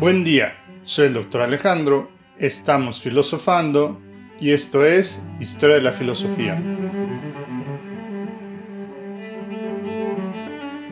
Buen día, soy el doctor Alejandro, estamos filosofando y esto es Historia de la Filosofía.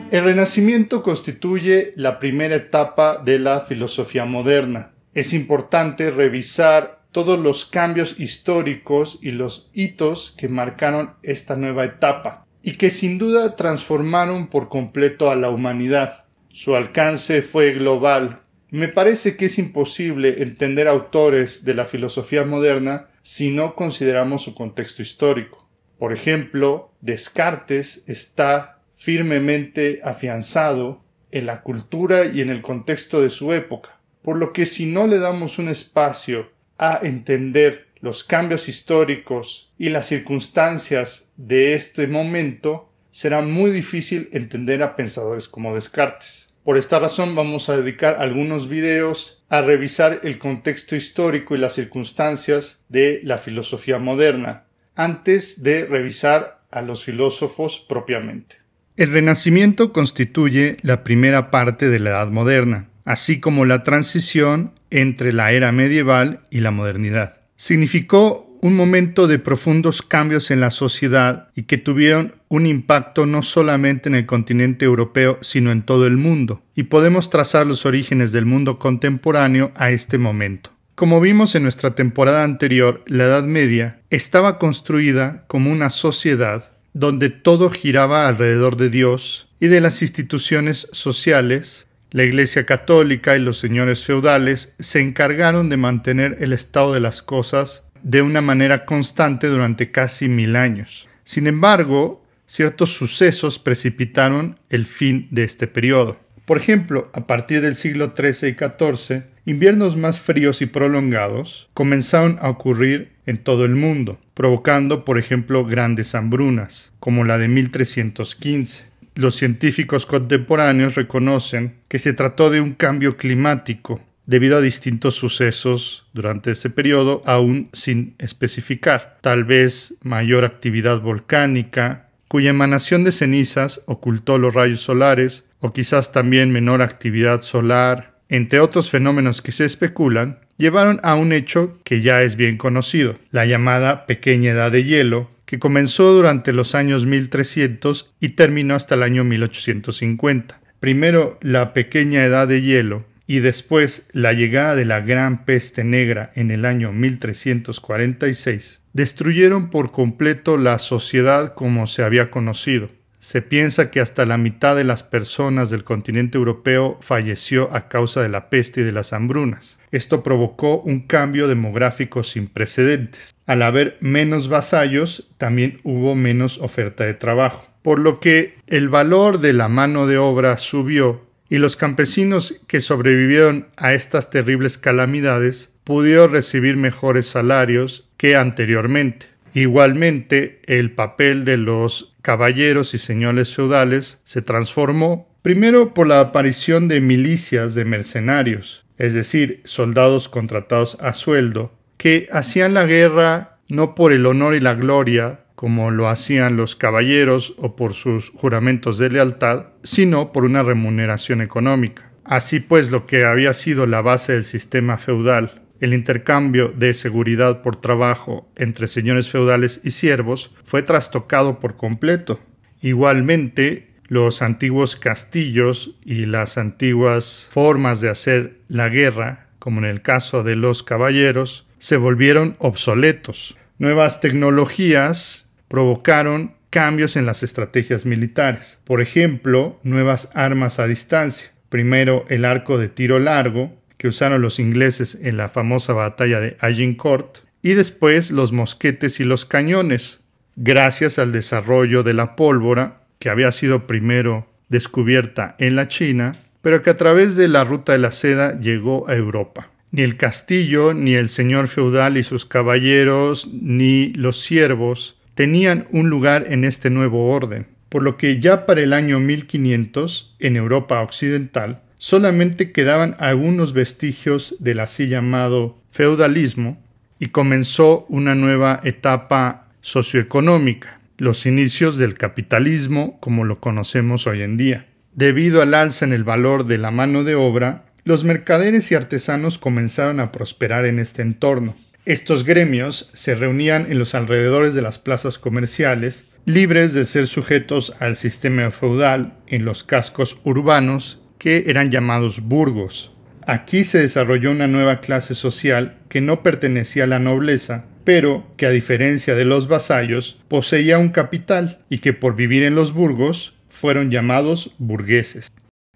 El Renacimiento constituye la primera etapa de la filosofía moderna. Es importante revisar todos los cambios históricos y los hitos que marcaron esta nueva etapa y que sin duda transformaron por completo a la humanidad. Su alcance fue global, me parece que es imposible entender autores de la filosofía moderna si no consideramos su contexto histórico. Por ejemplo, Descartes está firmemente afianzado en la cultura y en el contexto de su época, por lo que si no le damos un espacio a entender los cambios históricos y las circunstancias de este momento, será muy difícil entender a pensadores como Descartes. Por esta razón vamos a dedicar algunos videos a revisar el contexto histórico y las circunstancias de la filosofía moderna, antes de revisar a los filósofos propiamente. El Renacimiento constituye la primera parte de la Edad Moderna, así como la transición entre la era medieval y la modernidad. Significó un momento de profundos cambios en la sociedad y que tuvieron un impacto no solamente en el continente europeo, sino en todo el mundo, y podemos trazar los orígenes del mundo contemporáneo a este momento. Como vimos en nuestra temporada anterior, la Edad Media estaba construida como una sociedad donde todo giraba alrededor de Dios y de las instituciones sociales la Iglesia Católica y los señores feudales se encargaron de mantener el estado de las cosas de una manera constante durante casi mil años. Sin embargo, ciertos sucesos precipitaron el fin de este periodo. Por ejemplo, a partir del siglo XIII y XIV, inviernos más fríos y prolongados comenzaron a ocurrir en todo el mundo, provocando, por ejemplo, grandes hambrunas, como la de 1315. Los científicos contemporáneos reconocen que se trató de un cambio climático debido a distintos sucesos durante ese periodo aún sin especificar, tal vez mayor actividad volcánica, cuya emanación de cenizas ocultó los rayos solares, o quizás también menor actividad solar, entre otros fenómenos que se especulan, llevaron a un hecho que ya es bien conocido, la llamada Pequeña Edad de Hielo, que comenzó durante los años 1300 y terminó hasta el año 1850. Primero, la Pequeña Edad de Hielo y después la llegada de la Gran Peste Negra en el año 1346, destruyeron por completo la sociedad como se había conocido. Se piensa que hasta la mitad de las personas del continente europeo falleció a causa de la peste y de las hambrunas. Esto provocó un cambio demográfico sin precedentes. Al haber menos vasallos, también hubo menos oferta de trabajo, por lo que el valor de la mano de obra subió y los campesinos que sobrevivieron a estas terribles calamidades pudieron recibir mejores salarios que anteriormente. Igualmente, el papel de los caballeros y señores feudales se transformó primero por la aparición de milicias de mercenarios, es decir, soldados contratados a sueldo, que hacían la guerra no por el honor y la gloria, como lo hacían los caballeros o por sus juramentos de lealtad, sino por una remuneración económica. Así pues, lo que había sido la base del sistema feudal, el intercambio de seguridad por trabajo entre señores feudales y siervos, fue trastocado por completo. Igualmente, los antiguos castillos y las antiguas formas de hacer la guerra, como en el caso de los caballeros, se volvieron obsoletos. Nuevas tecnologías provocaron cambios en las estrategias militares. Por ejemplo, nuevas armas a distancia. Primero el arco de tiro largo, que usaron los ingleses en la famosa batalla de Agincourt, y después los mosquetes y los cañones, gracias al desarrollo de la pólvora, que había sido primero descubierta en la China, pero que a través de la ruta de la seda llegó a Europa. Ni el castillo, ni el señor feudal y sus caballeros, ni los siervos, tenían un lugar en este nuevo orden, por lo que ya para el año 1500, en Europa Occidental, solamente quedaban algunos vestigios del así llamado feudalismo y comenzó una nueva etapa socioeconómica, los inicios del capitalismo como lo conocemos hoy en día. Debido al alza en el valor de la mano de obra, los mercaderes y artesanos comenzaron a prosperar en este entorno. Estos gremios se reunían en los alrededores de las plazas comerciales, libres de ser sujetos al sistema feudal en los cascos urbanos que eran llamados burgos. Aquí se desarrolló una nueva clase social que no pertenecía a la nobleza, pero que a diferencia de los vasallos poseía un capital y que por vivir en los burgos fueron llamados burgueses.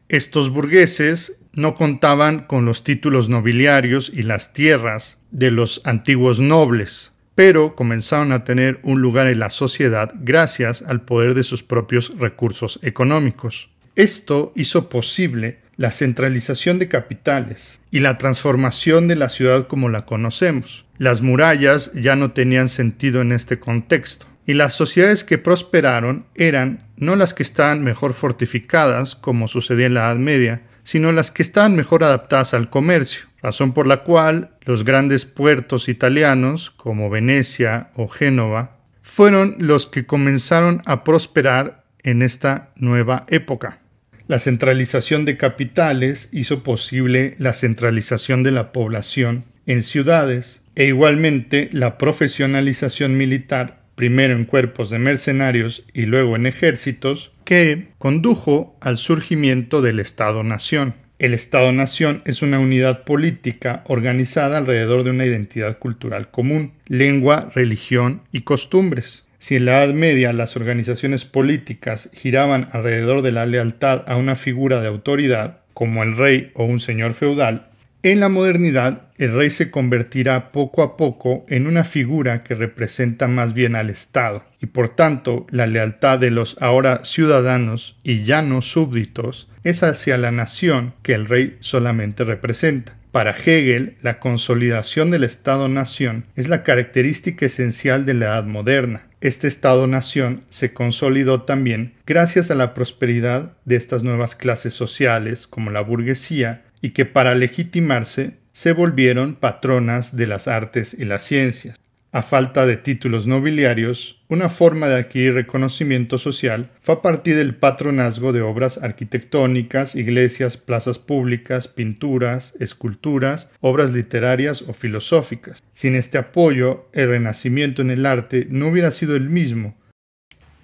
Estos burgueses no contaban con los títulos nobiliarios y las tierras de los antiguos nobles, pero comenzaron a tener un lugar en la sociedad gracias al poder de sus propios recursos económicos. Esto hizo posible la centralización de capitales y la transformación de la ciudad como la conocemos. Las murallas ya no tenían sentido en este contexto, y las sociedades que prosperaron eran no las que estaban mejor fortificadas, como sucedía en la Edad Media, sino las que estaban mejor adaptadas al comercio, razón por la cual los grandes puertos italianos, como Venecia o Génova, fueron los que comenzaron a prosperar en esta nueva época. La centralización de capitales hizo posible la centralización de la población en ciudades e igualmente la profesionalización militar, primero en cuerpos de mercenarios y luego en ejércitos, que condujo al surgimiento del Estado-Nación. El Estado-Nación es una unidad política organizada alrededor de una identidad cultural común, lengua, religión y costumbres. Si en la Edad Media las organizaciones políticas giraban alrededor de la lealtad a una figura de autoridad, como el rey o un señor feudal, en la modernidad el rey se convertirá poco a poco en una figura que representa más bien al Estado, y por tanto la lealtad de los ahora ciudadanos y ya no súbditos es hacia la nación que el rey solamente representa. Para Hegel, la consolidación del Estado-nación es la característica esencial de la Edad moderna. Este Estado-nación se consolidó también gracias a la prosperidad de estas nuevas clases sociales como la burguesía y que para legitimarse se volvieron patronas de las artes y las ciencias. A falta de títulos nobiliarios, una forma de adquirir reconocimiento social fue a partir del patronazgo de obras arquitectónicas, iglesias, plazas públicas, pinturas, esculturas, obras literarias o filosóficas. Sin este apoyo, el renacimiento en el arte no hubiera sido el mismo.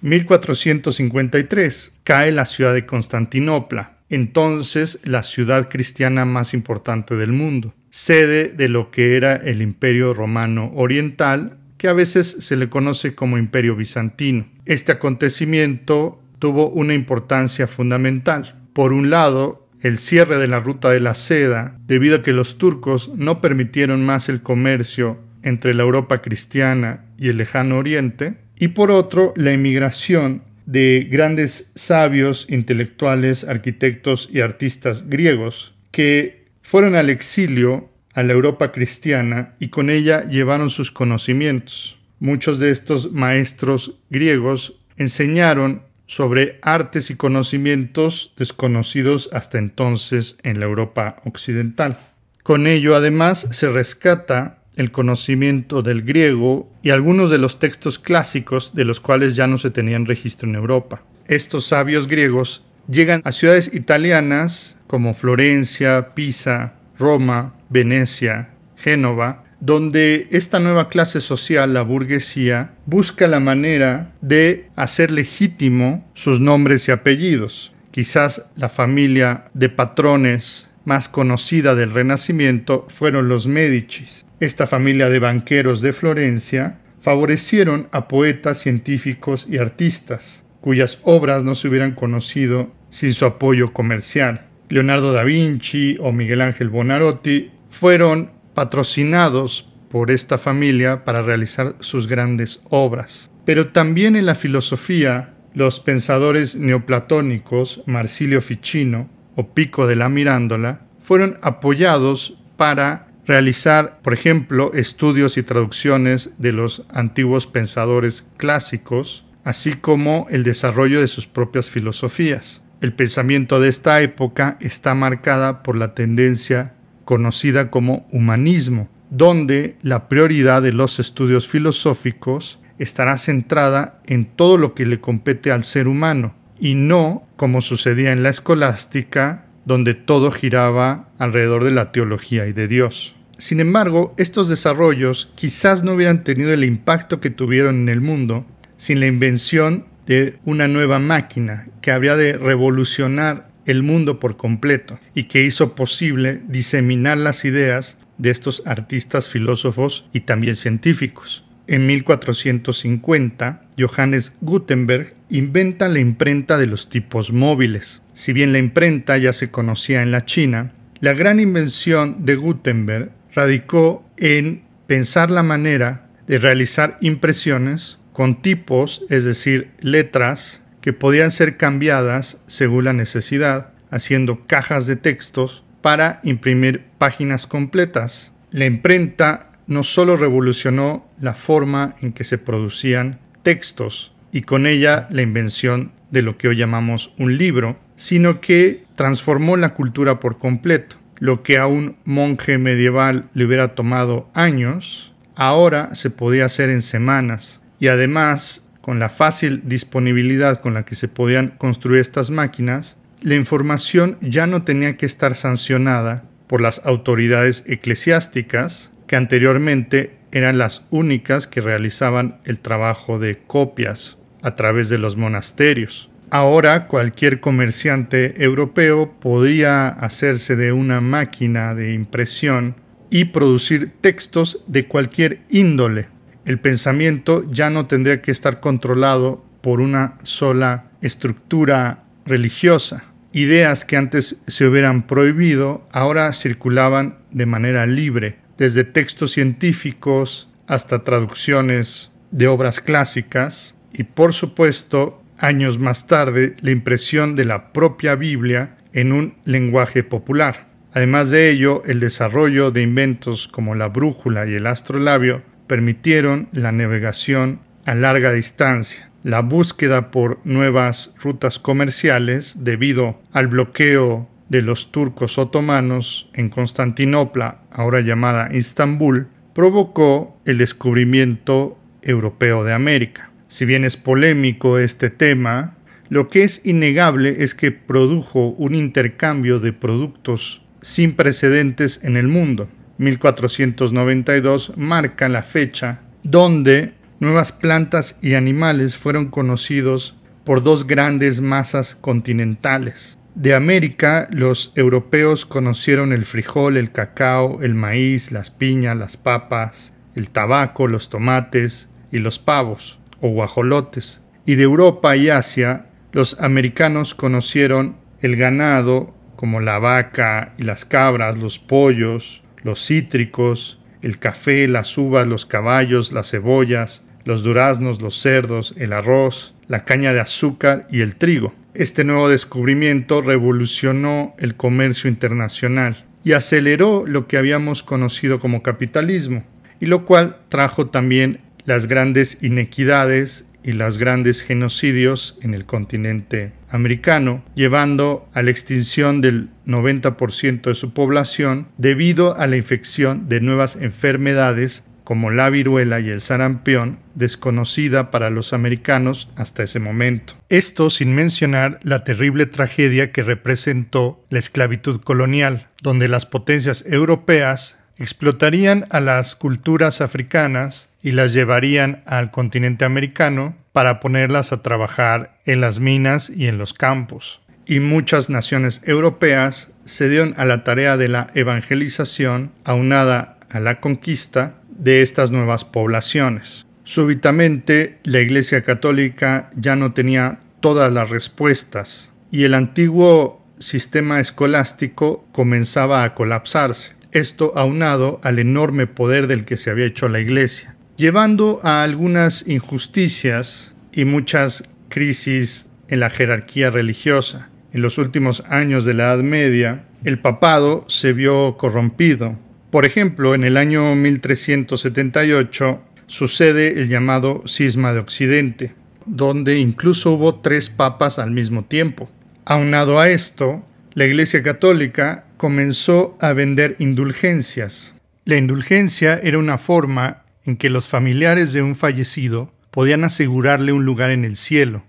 1453 cae la ciudad de Constantinopla, entonces la ciudad cristiana más importante del mundo sede de lo que era el Imperio Romano Oriental, que a veces se le conoce como Imperio Bizantino. Este acontecimiento tuvo una importancia fundamental. Por un lado, el cierre de la ruta de la seda, debido a que los turcos no permitieron más el comercio entre la Europa cristiana y el lejano oriente, y por otro, la emigración de grandes sabios, intelectuales, arquitectos y artistas griegos, que fueron al exilio a la Europa cristiana y con ella llevaron sus conocimientos. Muchos de estos maestros griegos enseñaron sobre artes y conocimientos desconocidos hasta entonces en la Europa occidental. Con ello, además, se rescata el conocimiento del griego y algunos de los textos clásicos de los cuales ya no se tenían registro en Europa. Estos sabios griegos llegan a ciudades italianas como Florencia, Pisa, Roma, Venecia, Génova, donde esta nueva clase social, la burguesía, busca la manera de hacer legítimo sus nombres y apellidos. Quizás la familia de patrones más conocida del Renacimiento fueron los Médicis. Esta familia de banqueros de Florencia favorecieron a poetas, científicos y artistas, cuyas obras no se hubieran conocido sin su apoyo comercial. Leonardo da Vinci o Miguel Ángel Bonarotti fueron patrocinados por esta familia para realizar sus grandes obras. Pero también en la filosofía, los pensadores neoplatónicos Marsilio Ficino o Pico de la Mirándola fueron apoyados para realizar, por ejemplo, estudios y traducciones de los antiguos pensadores clásicos, así como el desarrollo de sus propias filosofías. El pensamiento de esta época está marcada por la tendencia conocida como humanismo, donde la prioridad de los estudios filosóficos estará centrada en todo lo que le compete al ser humano y no como sucedía en la escolástica, donde todo giraba alrededor de la teología y de Dios. Sin embargo, estos desarrollos quizás no hubieran tenido el impacto que tuvieron en el mundo sin la invención de una nueva máquina que habría de revolucionar el mundo por completo y que hizo posible diseminar las ideas de estos artistas, filósofos y también científicos. En 1450, Johannes Gutenberg inventa la imprenta de los tipos móviles. Si bien la imprenta ya se conocía en la China, la gran invención de Gutenberg radicó en pensar la manera de realizar impresiones con tipos, es decir, letras, que podían ser cambiadas según la necesidad, haciendo cajas de textos para imprimir páginas completas. La imprenta no solo revolucionó la forma en que se producían textos y con ella la invención de lo que hoy llamamos un libro, sino que transformó la cultura por completo. Lo que a un monje medieval le hubiera tomado años, ahora se podía hacer en semanas, y además con la fácil disponibilidad con la que se podían construir estas máquinas, la información ya no tenía que estar sancionada por las autoridades eclesiásticas, que anteriormente eran las únicas que realizaban el trabajo de copias a través de los monasterios. Ahora cualquier comerciante europeo podía hacerse de una máquina de impresión y producir textos de cualquier índole, el pensamiento ya no tendría que estar controlado por una sola estructura religiosa. Ideas que antes se hubieran prohibido ahora circulaban de manera libre, desde textos científicos hasta traducciones de obras clásicas y por supuesto años más tarde la impresión de la propia Biblia en un lenguaje popular. Además de ello, el desarrollo de inventos como la brújula y el astrolabio permitieron la navegación a larga distancia, la búsqueda por nuevas rutas comerciales debido al bloqueo de los turcos otomanos en Constantinopla, ahora llamada Istambul, provocó el descubrimiento europeo de América. Si bien es polémico este tema, lo que es innegable es que produjo un intercambio de productos sin precedentes en el mundo. 1492 marca la fecha donde nuevas plantas y animales fueron conocidos por dos grandes masas continentales. De América, los europeos conocieron el frijol, el cacao, el maíz, las piñas, las papas, el tabaco, los tomates y los pavos o guajolotes. Y de Europa y Asia, los americanos conocieron el ganado como la vaca y las cabras, los pollos, los cítricos, el café, las uvas, los caballos, las cebollas, los duraznos, los cerdos, el arroz, la caña de azúcar y el trigo. Este nuevo descubrimiento revolucionó el comercio internacional y aceleró lo que habíamos conocido como capitalismo, y lo cual trajo también las grandes inequidades y los grandes genocidios en el continente americano, llevando a la extinción del 90% de su población debido a la infección de nuevas enfermedades como la viruela y el sarampión, desconocida para los americanos hasta ese momento. Esto sin mencionar la terrible tragedia que representó la esclavitud colonial, donde las potencias europeas explotarían a las culturas africanas y las llevarían al continente americano para ponerlas a trabajar en las minas y en los campos. Y muchas naciones europeas se dieron a la tarea de la evangelización aunada a la conquista de estas nuevas poblaciones. Súbitamente la Iglesia Católica ya no tenía todas las respuestas y el antiguo sistema escolástico comenzaba a colapsarse, esto aunado al enorme poder del que se había hecho la Iglesia llevando a algunas injusticias y muchas crisis en la jerarquía religiosa. En los últimos años de la Edad Media, el papado se vio corrompido. Por ejemplo, en el año 1378 sucede el llamado cisma de Occidente, donde incluso hubo tres papas al mismo tiempo. Aunado a esto, la Iglesia Católica comenzó a vender indulgencias. La indulgencia era una forma en que los familiares de un fallecido podían asegurarle un lugar en el cielo.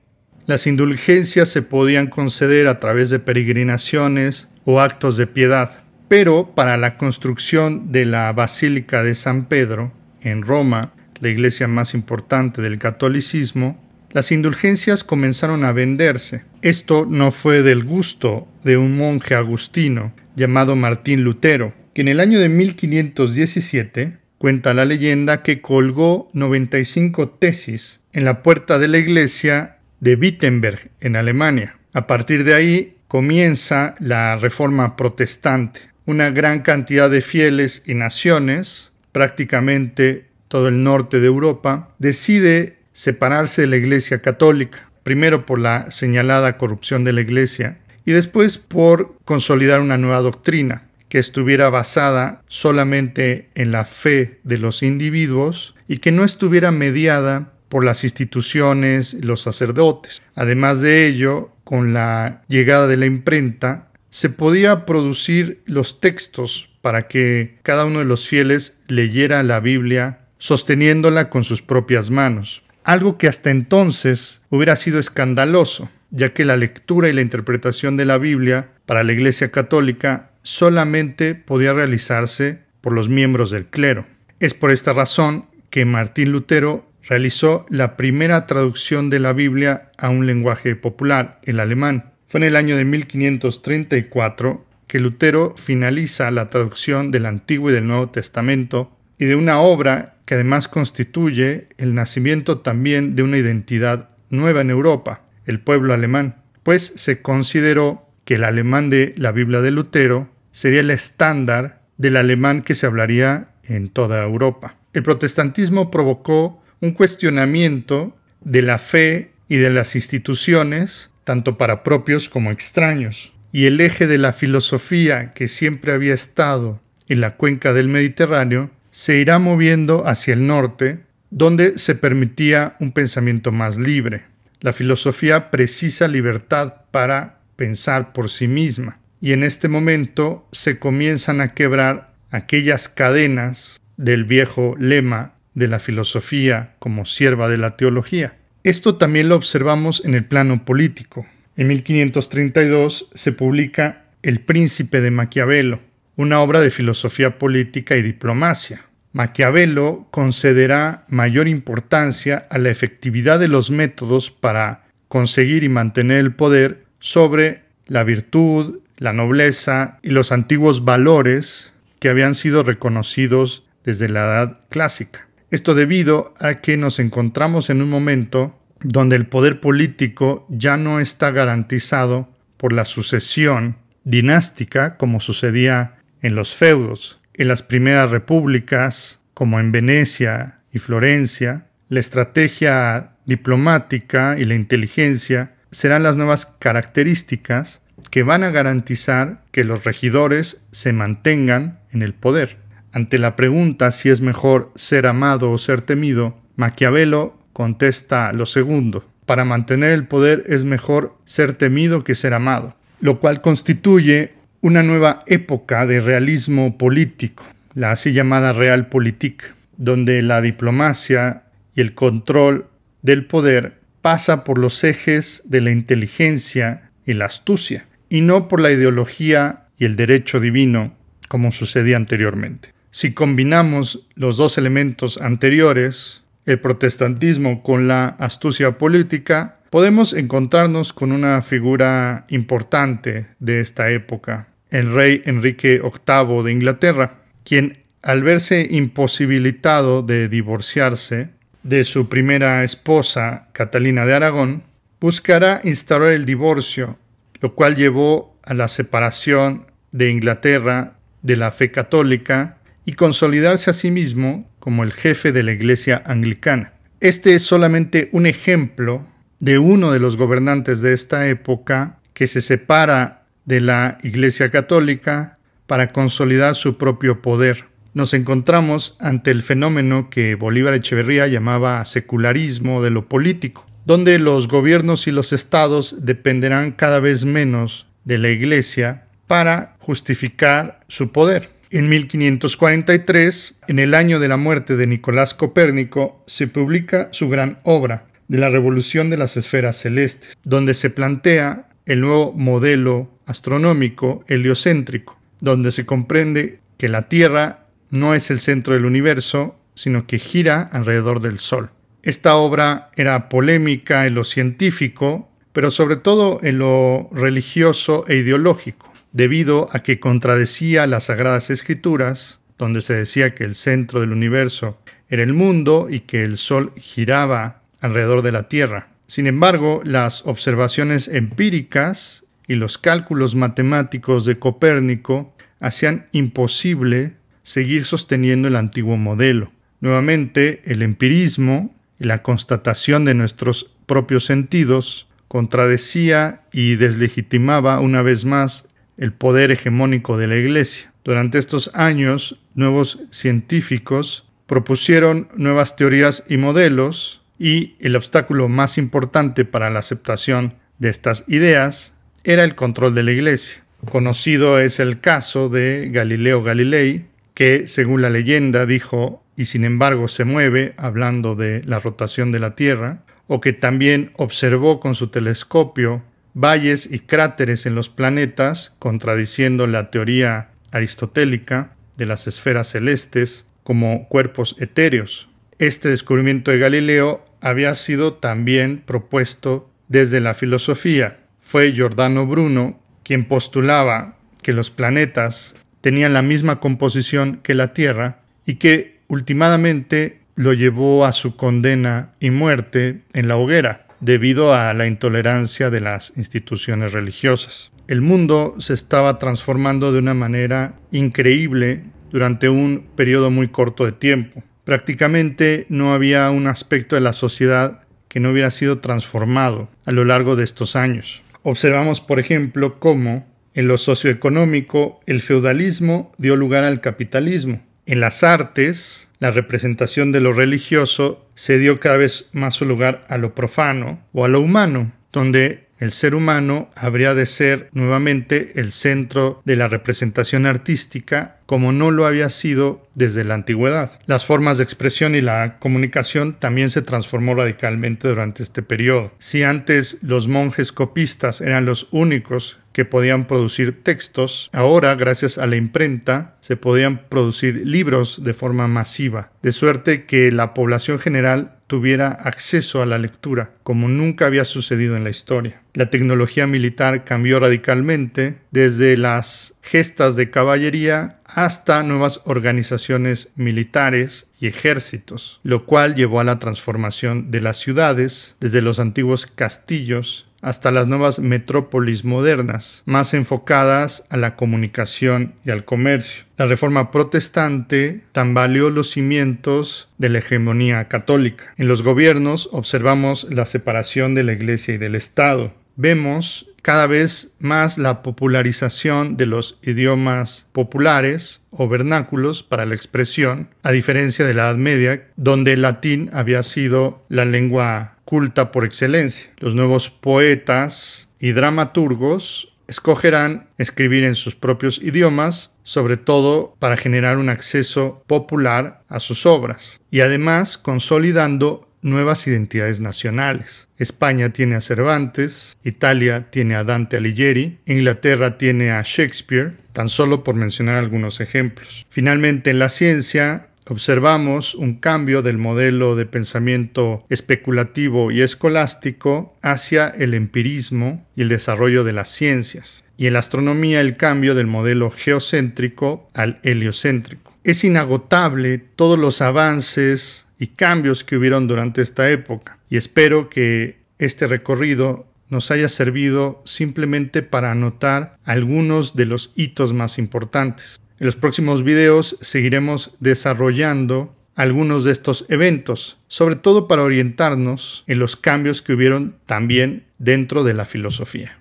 Las indulgencias se podían conceder a través de peregrinaciones o actos de piedad, pero para la construcción de la Basílica de San Pedro, en Roma, la iglesia más importante del catolicismo, las indulgencias comenzaron a venderse. Esto no fue del gusto de un monje agustino llamado Martín Lutero, que en el año de 1517 Cuenta la leyenda que colgó 95 tesis en la puerta de la iglesia de Wittenberg, en Alemania. A partir de ahí comienza la reforma protestante. Una gran cantidad de fieles y naciones, prácticamente todo el norte de Europa, decide separarse de la Iglesia Católica, primero por la señalada corrupción de la Iglesia y después por consolidar una nueva doctrina que estuviera basada solamente en la fe de los individuos y que no estuviera mediada por las instituciones y los sacerdotes. Además de ello, con la llegada de la imprenta, se podía producir los textos para que cada uno de los fieles leyera la Biblia sosteniéndola con sus propias manos, algo que hasta entonces hubiera sido escandaloso, ya que la lectura y la interpretación de la Biblia para la Iglesia Católica solamente podía realizarse por los miembros del clero. Es por esta razón que Martín Lutero realizó la primera traducción de la Biblia a un lenguaje popular, el alemán. Fue en el año de 1534 que Lutero finaliza la traducción del Antiguo y del Nuevo Testamento y de una obra que además constituye el nacimiento también de una identidad nueva en Europa, el pueblo alemán, pues se consideró que el alemán de la Biblia de Lutero sería el estándar del alemán que se hablaría en toda Europa. El protestantismo provocó un cuestionamiento de la fe y de las instituciones, tanto para propios como extraños. Y el eje de la filosofía que siempre había estado en la cuenca del Mediterráneo se irá moviendo hacia el norte, donde se permitía un pensamiento más libre. La filosofía precisa libertad para pensar por sí misma y en este momento se comienzan a quebrar aquellas cadenas del viejo lema de la filosofía como sierva de la teología. Esto también lo observamos en el plano político. En 1532 se publica El Príncipe de Maquiavelo, una obra de filosofía política y diplomacia. Maquiavelo concederá mayor importancia a la efectividad de los métodos para conseguir y mantener el poder sobre la virtud, la nobleza y los antiguos valores que habían sido reconocidos desde la Edad Clásica. Esto debido a que nos encontramos en un momento donde el poder político ya no está garantizado por la sucesión dinástica como sucedía en los feudos. En las primeras repúblicas, como en Venecia y Florencia, la estrategia diplomática y la inteligencia serán las nuevas características que van a garantizar que los regidores se mantengan en el poder. Ante la pregunta si es mejor ser amado o ser temido, Maquiavelo contesta lo segundo. Para mantener el poder es mejor ser temido que ser amado, lo cual constituye una nueva época de realismo político, la así llamada Realpolitik, donde la diplomacia y el control del poder pasa por los ejes de la inteligencia y la astucia, y no por la ideología y el derecho divino como sucedía anteriormente. Si combinamos los dos elementos anteriores, el protestantismo con la astucia política, podemos encontrarnos con una figura importante de esta época, el rey Enrique VIII de Inglaterra, quien al verse imposibilitado de divorciarse de su primera esposa, Catalina de Aragón, buscará instaurar el divorcio lo cual llevó a la separación de Inglaterra de la fe católica y consolidarse a sí mismo como el jefe de la Iglesia anglicana. Este es solamente un ejemplo de uno de los gobernantes de esta época que se separa de la Iglesia católica para consolidar su propio poder. Nos encontramos ante el fenómeno que Bolívar Echeverría llamaba secularismo de lo político, donde los gobiernos y los estados dependerán cada vez menos de la Iglesia para justificar su poder. En 1543, en el año de la muerte de Nicolás Copérnico, se publica su gran obra, De la Revolución de las Esferas Celestes, donde se plantea el nuevo modelo astronómico heliocéntrico, donde se comprende que la Tierra no es el centro del universo, sino que gira alrededor del Sol. Esta obra era polémica en lo científico, pero sobre todo en lo religioso e ideológico, debido a que contradecía las Sagradas Escrituras, donde se decía que el centro del universo era el mundo y que el Sol giraba alrededor de la Tierra. Sin embargo, las observaciones empíricas y los cálculos matemáticos de Copérnico hacían imposible seguir sosteniendo el antiguo modelo. Nuevamente, el empirismo la constatación de nuestros propios sentidos, contradecía y deslegitimaba una vez más el poder hegemónico de la Iglesia. Durante estos años, nuevos científicos propusieron nuevas teorías y modelos y el obstáculo más importante para la aceptación de estas ideas era el control de la Iglesia. Conocido es el caso de Galileo Galilei, que según la leyenda dijo y sin embargo se mueve, hablando de la rotación de la Tierra, o que también observó con su telescopio valles y cráteres en los planetas, contradiciendo la teoría aristotélica de las esferas celestes como cuerpos etéreos. Este descubrimiento de Galileo había sido también propuesto desde la filosofía. Fue Giordano Bruno quien postulaba que los planetas tenían la misma composición que la Tierra y que Últimamente lo llevó a su condena y muerte en la hoguera debido a la intolerancia de las instituciones religiosas. El mundo se estaba transformando de una manera increíble durante un periodo muy corto de tiempo. Prácticamente no había un aspecto de la sociedad que no hubiera sido transformado a lo largo de estos años. Observamos, por ejemplo, cómo en lo socioeconómico el feudalismo dio lugar al capitalismo, en las artes, la representación de lo religioso se dio cada vez más su lugar a lo profano o a lo humano, donde el ser humano habría de ser nuevamente el centro de la representación artística como no lo había sido desde la antigüedad. Las formas de expresión y la comunicación también se transformó radicalmente durante este periodo. Si antes los monjes copistas eran los únicos que podían producir textos, ahora gracias a la imprenta se podían producir libros de forma masiva, de suerte que la población general tuviera acceso a la lectura, como nunca había sucedido en la historia. La tecnología militar cambió radicalmente desde las gestas de caballería hasta nuevas organizaciones militares y ejércitos, lo cual llevó a la transformación de las ciudades desde los antiguos castillos hasta las nuevas metrópolis modernas, más enfocadas a la comunicación y al comercio. La reforma protestante tambaleó los cimientos de la hegemonía católica. En los gobiernos observamos la separación de la Iglesia y del Estado. Vemos cada vez más la popularización de los idiomas populares o vernáculos para la expresión, a diferencia de la Edad Media, donde el latín había sido la lengua culta por excelencia. Los nuevos poetas y dramaturgos escogerán escribir en sus propios idiomas, sobre todo para generar un acceso popular a sus obras, y además consolidando nuevas identidades nacionales. España tiene a Cervantes, Italia tiene a Dante Alighieri, Inglaterra tiene a Shakespeare, tan solo por mencionar algunos ejemplos. Finalmente, en la ciencia, observamos un cambio del modelo de pensamiento especulativo y escolástico hacia el empirismo y el desarrollo de las ciencias, y en la astronomía el cambio del modelo geocéntrico al heliocéntrico. Es inagotable todos los avances y cambios que hubieron durante esta época. Y espero que este recorrido nos haya servido simplemente para anotar algunos de los hitos más importantes. En los próximos videos seguiremos desarrollando algunos de estos eventos, sobre todo para orientarnos en los cambios que hubieron también dentro de la filosofía.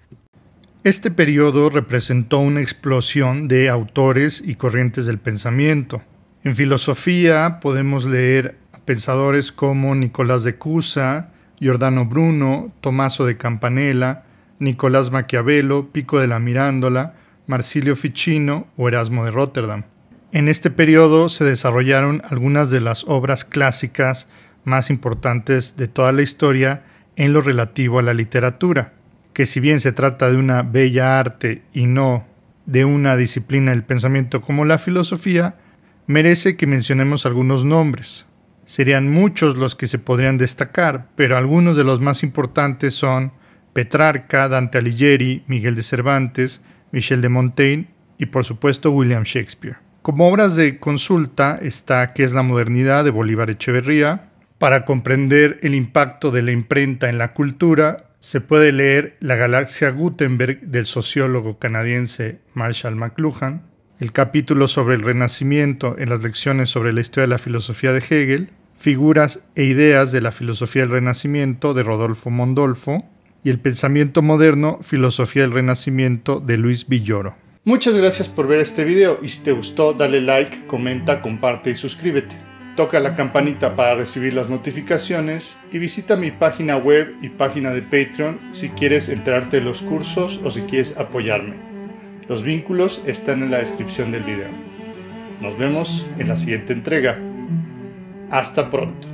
Este periodo representó una explosión de autores y corrientes del pensamiento. En filosofía podemos leer pensadores como Nicolás de Cusa, Giordano Bruno, Tomaso de Campanella, Nicolás Maquiavelo, Pico de la Mirándola, Marsilio Ficino o Erasmo de Rotterdam. En este periodo se desarrollaron algunas de las obras clásicas más importantes de toda la historia en lo relativo a la literatura, que si bien se trata de una bella arte y no de una disciplina del pensamiento como la filosofía, merece que mencionemos algunos nombres. Serían muchos los que se podrían destacar, pero algunos de los más importantes son Petrarca, Dante Alighieri, Miguel de Cervantes, Michel de Montaigne y por supuesto William Shakespeare. Como obras de consulta está ¿Qué es la modernidad? de Bolívar Echeverría. Para comprender el impacto de la imprenta en la cultura, se puede leer La galaxia Gutenberg del sociólogo canadiense Marshall McLuhan. El capítulo sobre el Renacimiento en las lecciones sobre la historia de la filosofía de Hegel, Figuras e ideas de la filosofía del Renacimiento de Rodolfo Mondolfo y El pensamiento moderno, filosofía del Renacimiento de Luis Villoro. Muchas gracias por ver este video y si te gustó dale like, comenta, comparte y suscríbete. Toca la campanita para recibir las notificaciones y visita mi página web y página de Patreon si quieres enterarte de los cursos o si quieres apoyarme. Los vínculos están en la descripción del video. Nos vemos en la siguiente entrega. Hasta pronto.